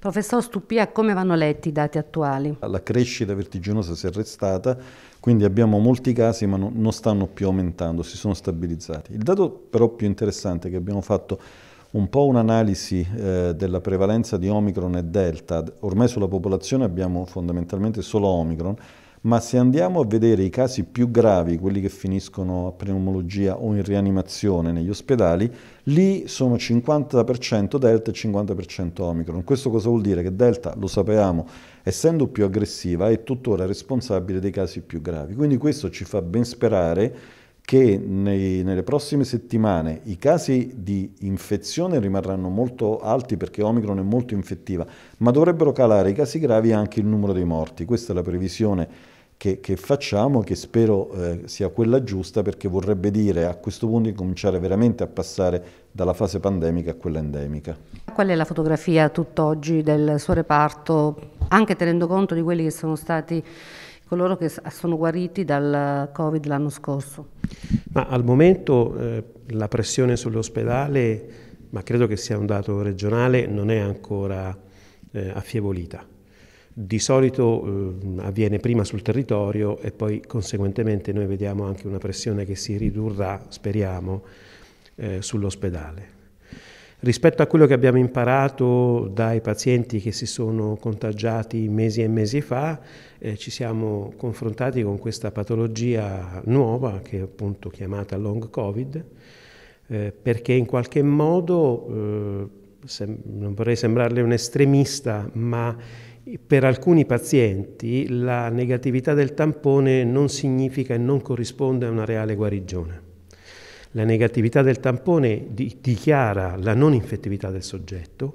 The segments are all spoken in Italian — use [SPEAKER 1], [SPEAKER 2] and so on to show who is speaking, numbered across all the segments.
[SPEAKER 1] Professor Stupia, come vanno letti i dati attuali?
[SPEAKER 2] La crescita vertiginosa si è arrestata, quindi abbiamo molti casi ma non stanno più aumentando, si sono stabilizzati. Il dato però più interessante è che abbiamo fatto un po' un'analisi eh, della prevalenza di Omicron e Delta, ormai sulla popolazione abbiamo fondamentalmente solo Omicron, ma se andiamo a vedere i casi più gravi, quelli che finiscono a pneumologia o in rianimazione negli ospedali, lì sono 50% delta e 50% omicron. Questo cosa vuol dire? Che delta, lo sappiamo, essendo più aggressiva, è tuttora responsabile dei casi più gravi. Quindi questo ci fa ben sperare che nei, nelle prossime settimane i casi di infezione rimarranno molto alti perché Omicron è molto infettiva, ma dovrebbero calare i casi gravi e anche il numero dei morti. Questa è la previsione che, che facciamo, che spero eh, sia quella giusta, perché vorrebbe dire a questo punto di cominciare veramente a passare dalla fase pandemica a quella endemica.
[SPEAKER 1] Qual è la fotografia tutt'oggi del suo reparto, anche tenendo conto di quelli che sono stati coloro che sono guariti dal Covid l'anno scorso?
[SPEAKER 3] Ma al momento eh, la pressione sull'ospedale, ma credo che sia un dato regionale, non è ancora eh, affievolita. Di solito eh, avviene prima sul territorio e poi conseguentemente noi vediamo anche una pressione che si ridurrà, speriamo, eh, sull'ospedale. Rispetto a quello che abbiamo imparato dai pazienti che si sono contagiati mesi e mesi fa, eh, ci siamo confrontati con questa patologia nuova che è appunto chiamata long covid, eh, perché in qualche modo, eh, sem- non vorrei sembrarle un estremista, ma per alcuni pazienti la negatività del tampone non significa e non corrisponde a una reale guarigione. La negatività del tampone dichiara la non infettività del soggetto,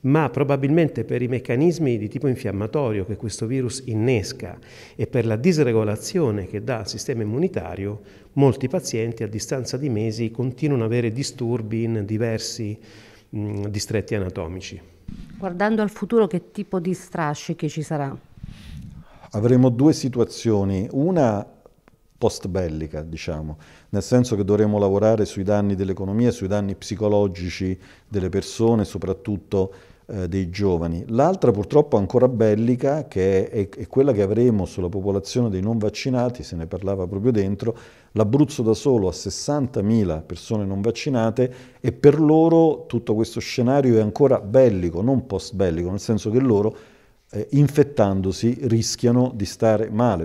[SPEAKER 3] ma probabilmente per i meccanismi di tipo infiammatorio che questo virus innesca e per la disregolazione che dà al sistema immunitario, molti pazienti a distanza di mesi continuano ad avere disturbi in diversi mh, mm, distretti anatomici.
[SPEAKER 1] Guardando al futuro che tipo di strascichi ci sarà?
[SPEAKER 2] Avremo due situazioni, una post-bellica, diciamo, nel senso che dovremo lavorare sui danni dell'economia, sui danni psicologici delle persone, soprattutto eh, dei giovani. L'altra purtroppo ancora bellica, che è, è, quella che avremo sulla popolazione dei non vaccinati, se ne parlava proprio dentro, l'Abruzzo da solo ha 60.000 persone non vaccinate e per loro tutto questo scenario è ancora bellico, non post-bellico, nel senso che loro eh, infettandosi rischiano di stare male.